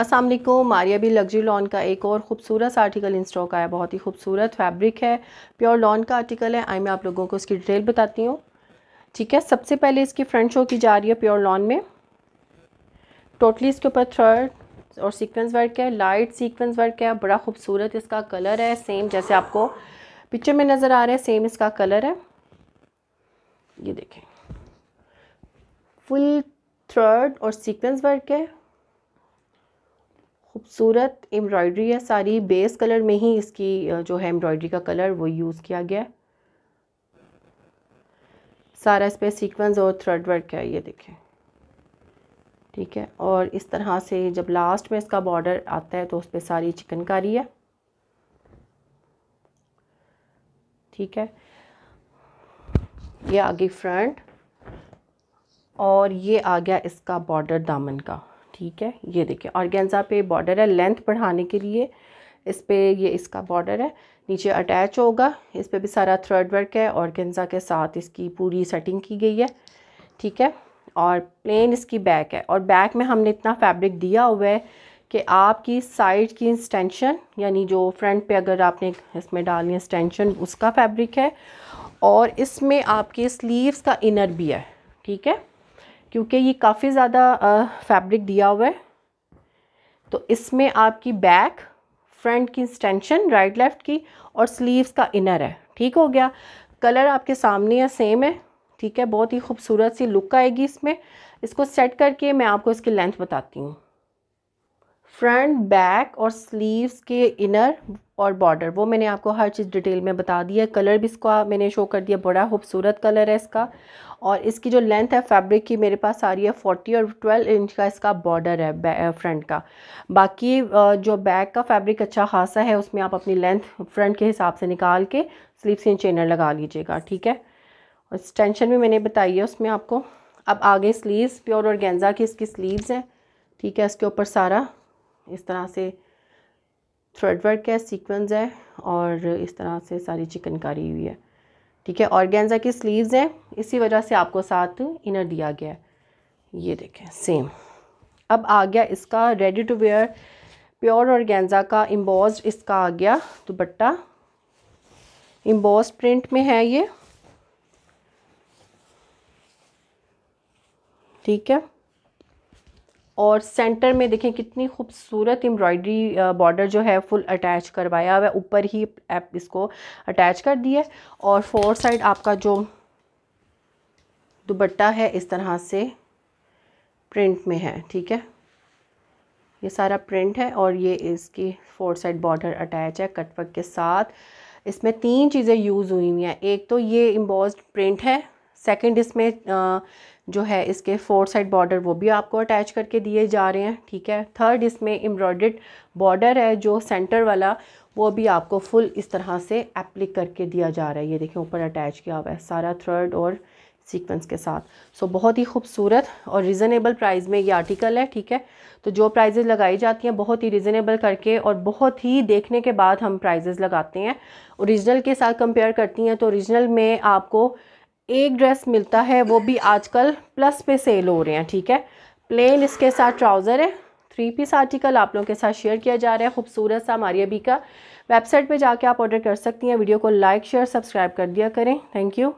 असलम मारिया भी luxury lawn का एक और ख़ूबसूरत आर्टिकल इन स्टॉक आया बहुत ही खूबसूरत फैब्रिक है प्योर लॉन का आर्टिकल है आई मैं आप लोगों को इसकी डिटेल बताती हूँ ठीक है सबसे पहले इसकी फ्रंट शो की जा रही है प्योर लॉन में टोटली इसके ऊपर थर्ड और सीक्वेंस वर्क है लाइट सीक्वेंस वर्क है बड़ा खूबसूरत इसका कलर है सेम जैसे आपको पिक्चर में नज़र आ रहा है सेम इसका कलर है ये देखें फुल थर्ड और सीक्वेंस वर्क है खूबसूरत एम्ब्रॉयडरी है सारी बेस कलर में ही इसकी जो है एम्ब्रॉयडरी का कलर वो यूज़ किया गया है सारा इस पर सीक्वेंस और थ्रेड वर्क है ये देखें ठीक है और इस तरह से जब लास्ट में इसका बॉर्डर आता है तो उस पर सारी चिकनकारी है ठीक है ये आगे फ्रंट और ये आ गया इसका बॉर्डर दामन का ठीक है ये देखिए गेंजा पे बॉर्डर है लेंथ बढ़ाने के लिए इस पर ये इसका बॉर्डर है नीचे अटैच होगा इस पर भी सारा थ्रेड वर्क है गेंजा के साथ इसकी पूरी सेटिंग की गई है ठीक है और प्लेन इसकी बैक है और बैक में हमने इतना फैब्रिक दिया हुआ है कि आपकी साइड की एक्सटेंशन यानी जो फ्रंट पे अगर आपने इसमें डालनी है एक्सटेंशन उसका फैब्रिक है और इसमें आपके स्लीव्स का इनर भी है ठीक है क्योंकि ये काफ़ी ज़्यादा फैब्रिक दिया हुआ है तो इसमें आपकी बैक फ्रंट की एक्सटेंशन राइट लेफ़्ट की और स्लीव्स का इनर है ठीक हो गया कलर आपके सामने है सेम है ठीक है बहुत ही खूबसूरत सी लुक आएगी इसमें इसको सेट करके मैं आपको इसकी लेंथ बताती हूँ फ्रंट बैक और स्लीव्स के इनर और बॉर्डर वो मैंने आपको हर चीज़ डिटेल में बता दी है कलर भी इसका मैंने शो कर दिया बड़ा खूबसूरत कलर है इसका और इसकी जो लेंथ है फैब्रिक की मेरे पास आ रही है फोर्टी और ट्वेल्व इंच का इसका बॉर्डर है फ्रंट का बाकी जो बैक का फैब्रिक अच्छा खासा है उसमें आप अपनी लेंथ फ्रंट के हिसाब से निकाल के स्लीव से चेनर लगा लीजिएगा ठीक है और एक्सटेंशन भी मैंने बताई है उसमें आपको अब आगे स्लीव्स प्योर और गेंजा की इसकी स्लीव्स हैं ठीक है इसके ऊपर सारा इस तरह से थ्रेड वर्क है सीक्वेंस है और इस तरह से सारी चिकनकारी हुई है ठीक है ऑर्गेंजा की स्लीव्स हैं इसी वजह से आपको साथ इनर दिया गया है ये देखें सेम अब आ गया इसका ready to wear pure organza का एम्बॉज इसका आ गया दुपट्टा एम्बॉज प्रिंट में है ये ठीक है और सेंटर में देखें कितनी खूबसूरत एम्ब्रॉयडरी बॉर्डर जो है फुल अटैच करवाया हुआ ऊपर ही आप इसको अटैच कर दिया और फोर साइड आपका जो दुबट्टा है इस तरह से प्रिंट में है ठीक है ये सारा प्रिंट है और ये इसकी फोर साइड बॉर्डर अटैच है कटवर्क के साथ इसमें तीन चीज़ें यूज़ हुई हुई हैं एक तो ये एम्बॉज प्रिंट है सेकंड इसमें जो है इसके फोर साइड बॉर्डर वो भी आपको अटैच करके दिए जा रहे हैं ठीक है थर्ड इसमें एम्ब्रॉयड बॉर्डर है जो सेंटर वाला वो भी आपको फुल इस तरह से एप्लिक करके दिया जा रहा है ये देखें ऊपर अटैच किया हुआ है सारा थर्ड और सीक्वेंस के साथ सो so, बहुत ही खूबसूरत और रिजनेबल प्राइस में ये आर्टिकल है ठीक है तो जो प्राइजेज़ लगाई जाती हैं बहुत ही रिजनेबल करके और बहुत ही देखने के बाद हम प्राइजेज़ लगाते हैं ओरिजिनल के साथ कंपेयर करती हैं तो ओरिजिनल में आपको एक ड्रेस मिलता है वो भी आजकल प्लस पे सेल हो रहे हैं ठीक है प्लेन इसके साथ ट्राउज़र है थ्री पीस आर्टिकल आप लोगों के साथ शेयर किया जा रहा है खूबसूरत सा मारिया बी का वेबसाइट पे जाके आप ऑर्डर कर सकती हैं वीडियो को लाइक शेयर सब्सक्राइब कर दिया करें थैंक यू